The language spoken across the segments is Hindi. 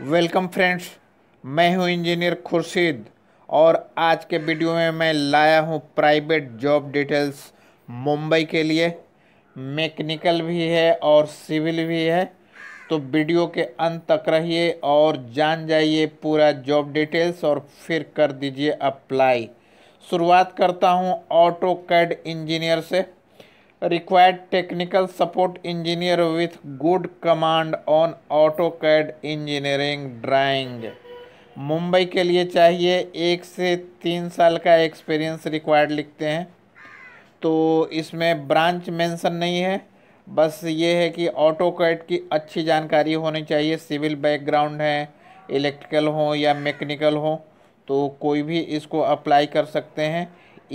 वेलकम फ्रेंड्स मैं हूं इंजीनियर खुर्शीद और आज के वीडियो में मैं लाया हूं प्राइवेट जॉब डिटेल्स मुंबई के लिए मैकेनिकल भी है और सिविल भी है तो वीडियो के अंत तक रहिए और जान जाइए पूरा जॉब डिटेल्स और फिर कर दीजिए अप्लाई शुरुआत करता हूं ऑटो कैड इंजीनियर से required technical support engineer with good command on AutoCAD engineering drawing Mumbai के लिए चाहिए एक से तीन साल का एक्सपीरियंस रिक्वायर्ड लिखते हैं तो इसमें ब्रांच मेंशन नहीं है बस ये है कि ऑटो कैड की अच्छी जानकारी होनी चाहिए सिविल बैकग्राउंड है इलेक्ट्रिकल हो या मैकेनिकल हो तो कोई भी इसको अप्लाई कर सकते हैं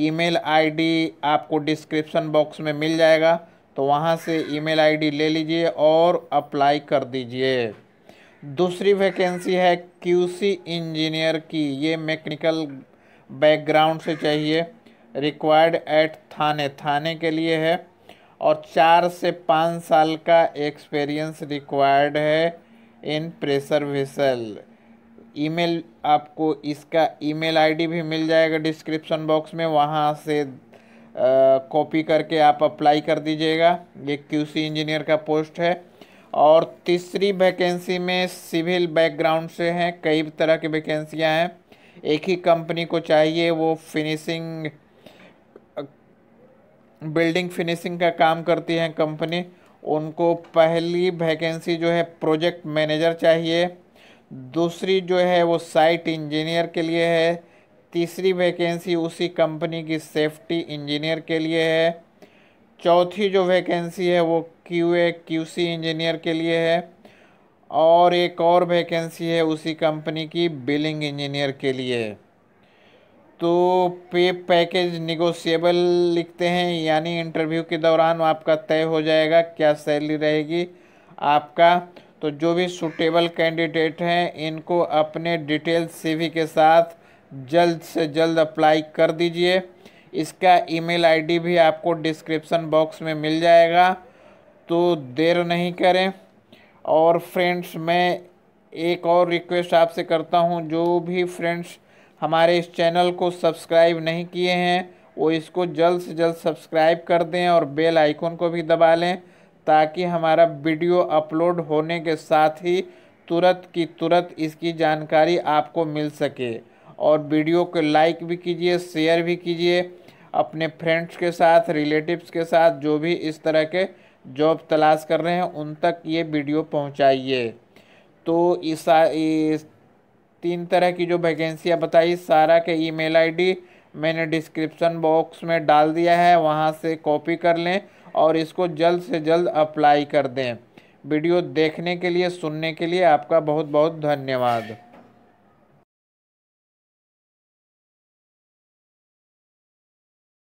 ईमेल आईडी आपको डिस्क्रिप्शन बॉक्स में मिल जाएगा तो वहाँ से ईमेल आईडी ले लीजिए और अप्लाई कर दीजिए दूसरी वैकेंसी है क्यूसी इंजीनियर की ये मैकेनिकल बैकग्राउंड से चाहिए रिक्वायर्ड एट थाने थाने के लिए है और चार से पाँच साल का एक्सपीरियंस रिक्वायर्ड है इन प्रेशर वेसल ईमेल आपको इसका ईमेल आईडी भी मिल जाएगा डिस्क्रिप्शन बॉक्स में वहाँ से कॉपी करके आप अप्लाई कर दीजिएगा ये क्यूसी इंजीनियर का पोस्ट है और तीसरी वैकेंसी में सिविल बैकग्राउंड से हैं कई तरह की वैकेंसियाँ हैं एक ही कंपनी को चाहिए वो फिनिशिंग बिल्डिंग फिनिशिंग का काम करती हैं कंपनी उनको पहली वैकेंसी जो है प्रोजेक्ट मैनेजर चाहिए दूसरी जो है वो साइट इंजीनियर के लिए है तीसरी वैकेंसी उसी कंपनी की सेफ्टी इंजीनियर के लिए है चौथी जो वैकेंसी है वो Q A Q C engineer के लिए है और एक और वैकेंसी है उसी कंपनी की बिलिंग इंजीनियर के लिए है तो पे पैकेज निगोशिएबल लिखते हैं यानी इंटरव्यू के दौरान आपका तय हो जाएगा क्या सैलरी रहेगी आपका तो जो भी सूटेबल कैंडिडेट हैं इनको अपने डिटेल सीवी के साथ जल्द से जल्द अप्लाई कर दीजिए इसका ईमेल आईडी भी आपको डिस्क्रिप्शन बॉक्स में मिल जाएगा तो देर नहीं करें और फ्रेंड्स मैं एक और रिक्वेस्ट आपसे करता हूं जो भी फ्रेंड्स हमारे इस चैनल को सब्सक्राइब नहीं किए हैं वो इसको जल्द से जल्द सब्सक्राइब कर दें और बेल आइकन को भी दबा लें ताकि हमारा वीडियो अपलोड होने के साथ ही तुरंत की तुरंत इसकी जानकारी आपको मिल सके और वीडियो को लाइक भी कीजिए शेयर भी कीजिए अपने फ्रेंड्स के साथ रिलेटिव्स के साथ जो भी इस तरह के जॉब तलाश कर रहे हैं उन तक ये वीडियो पहुंचाइए तो इस, तीन तरह की जो वैकेंसियाँ बताई सारा के ईमेल आईडी मैंने डिस्क्रिप्शन बॉक्स में डाल दिया है वहाँ से कॉपी कर लें और इसको जल्द से जल्द अप्लाई कर दें वीडियो देखने के लिए सुनने के लिए आपका बहुत बहुत धन्यवाद